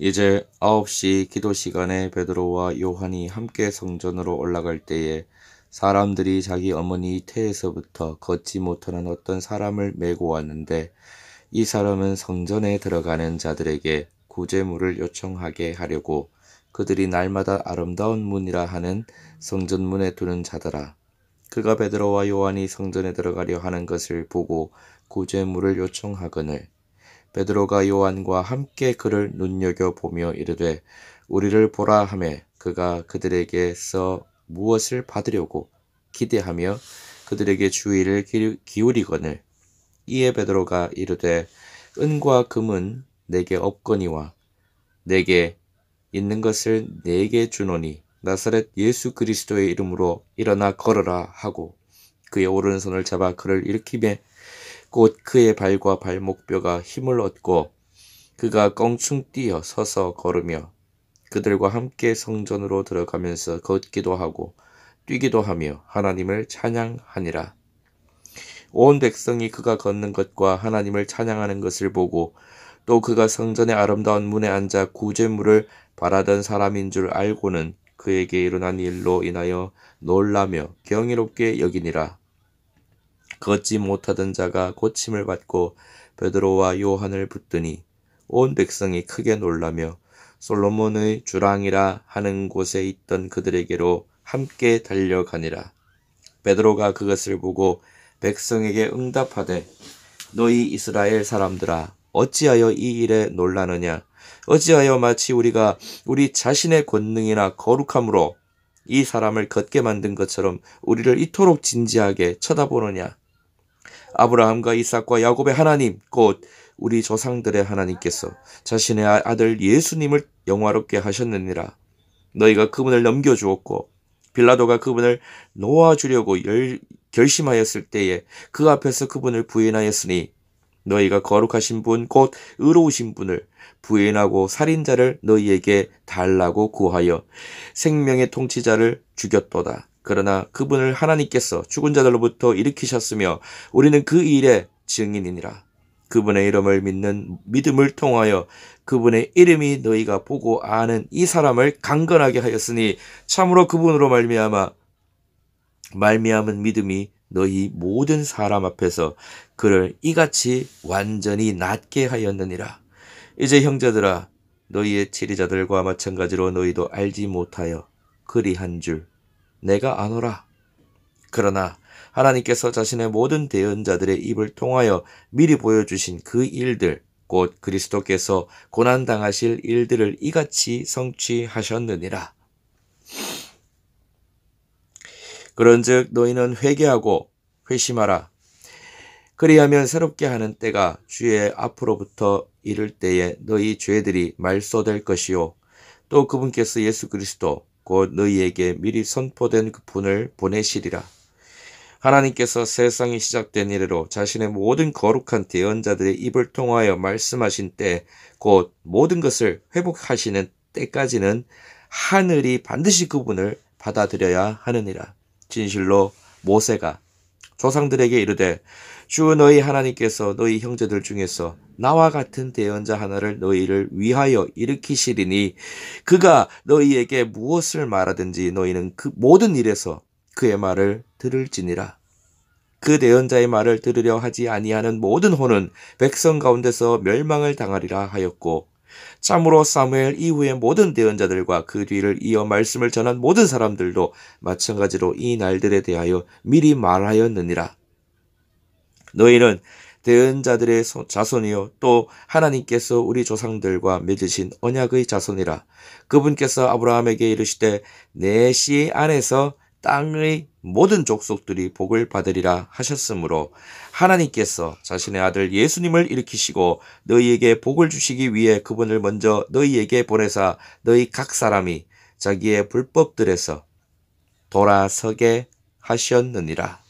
이제 9시 기도 시간에 베드로와 요한이 함께 성전으로 올라갈 때에 사람들이 자기 어머니 태에서부터 걷지 못하는 어떤 사람을 메고 왔는데 이 사람은 성전에 들어가는 자들에게 구제물을 요청하게 하려고 그들이 날마다 아름다운 문이라 하는 성전 문에 두는 자더라. 그가 베드로와 요한이 성전에 들어가려 하는 것을 보고 구제물을 요청하거늘 베드로가 요한과 함께 그를 눈여겨 보며 이르되 우리를 보라 하매 그가 그들에게서 무엇을 받으려고 기대하며 그들에게 주의를 기울이거늘 이에 베드로가 이르되 은과 금은 내게 없거니와 내게 있는 것을 내게 주노니 나사렛 예수 그리스도의 이름으로 일어나 걸어라 하고 그의 오른손을 잡아 그를 일으키며 곧 그의 발과 발목뼈가 힘을 얻고 그가 껑충 뛰어 서서 걸으며 그들과 함께 성전으로 들어가면서 걷기도 하고 뛰기도 하며 하나님을 찬양하니라. 온 백성이 그가 걷는 것과 하나님을 찬양하는 것을 보고 또 그가 성전의 아름다운 문에 앉아 구제물을 바라던 사람인 줄 알고는 그에게 일어난 일로 인하여 놀라며 경이롭게 여기니라. 걷지 못하던 자가 고침을 받고 베드로와 요한을 붙드니 온 백성이 크게 놀라며 솔로몬의 주랑이라 하는 곳에 있던 그들에게로 함께 달려가니라. 베드로가 그것을 보고 백성에게 응답하되 너희 이스라엘 사람들아 어찌하여 이 일에 놀라느냐 어찌하여 마치 우리가 우리 자신의 권능이나 거룩함으로 이 사람을 걷게 만든 것처럼 우리를 이토록 진지하게 쳐다보느냐 아브라함과 이삭과 야곱의 하나님 곧 우리 조상들의 하나님께서 자신의 아, 아들 예수님을 영화롭게 하셨느니라. 너희가 그분을 넘겨주었고 빌라도가 그분을 놓아주려고 열, 결심하였을 때에 그 앞에서 그분을 부인하였으니 너희가 거룩하신 분 곧 의로우신 분을 부인하고 살인자를 너희에게 달라고 구하여 생명의 통치자를 죽였도다. 그러나 그분을 하나님께서 죽은 자들로부터 일으키셨으며 우리는 그 일의 증인이니라. 그분의 이름을 믿는 믿음을 통하여 그분의 이름이 너희가 보고 아는 이 사람을 강건하게 하였으니 참으로 그분으로 말미암아 말미암은 믿음이 너희 모든 사람 앞에서 그를 이같이 완전히 낫게 하였느니라. 이제 형제들아 너희의 치리자들과 마찬가지로 너희도 알지 못하여 그리한 줄 내가 안오라 그러나 하나님께서 자신의 모든 대언자들의 입을 통하여 미리 보여주신 그 일들, 곧 그리스도께서 고난당하실 일들을 이같이 성취하셨느니라. 그런즉 너희는 회개하고 회심하라. 그리하면 새롭게 하는 때가 주의 앞으로부터 이를 때에 너희 죄들이 말소될 것이요. 또 그분께서 예수 그리스도 곧 너희에게 미리 선포된 그 분을 보내시리라. 하나님께서 세상이 시작된 이래로 자신의 모든 거룩한 대언자들의 입을 통하여 말씀하신 때, 곧 모든 것을 회복하시는 때까지는 하늘이 반드시 그분을 받아들여야 하느니라. 진실로 모세가 조상들에게 이르되 주 너희 하나님께서 너희 형제들 중에서 나와 같은 대언자 하나를 너희를 위하여 일으키시리니 그가 너희에게 무엇을 말하든지 너희는 그 모든 일에서 그의 말을 들을지니라. 그 대언자의 말을 들으려 하지 아니하는 모든 혼은 백성 가운데서 멸망을 당하리라 하였고 참으로 사무엘 이후의 모든 대언자들과 그 뒤를 이어 말씀을 전한 모든 사람들도 마찬가지로 이 날들에 대하여 미리 말하였느니라. 너희는 대은 자들의 자손이요 또 하나님께서 우리 조상들과 맺으신 언약의 자손이라 그분께서 아브라함에게 이르시되 내씨 안에서 땅의 모든 족속들이 복을 받으리라 하셨으므로 하나님께서 자신의 아들 예수님을 일으키시고 너희에게 복을 주시기 위해 그분을 먼저 너희에게 보내사 너희 각 사람이 자기의 불법들에서 돌아서게 하셨느니라.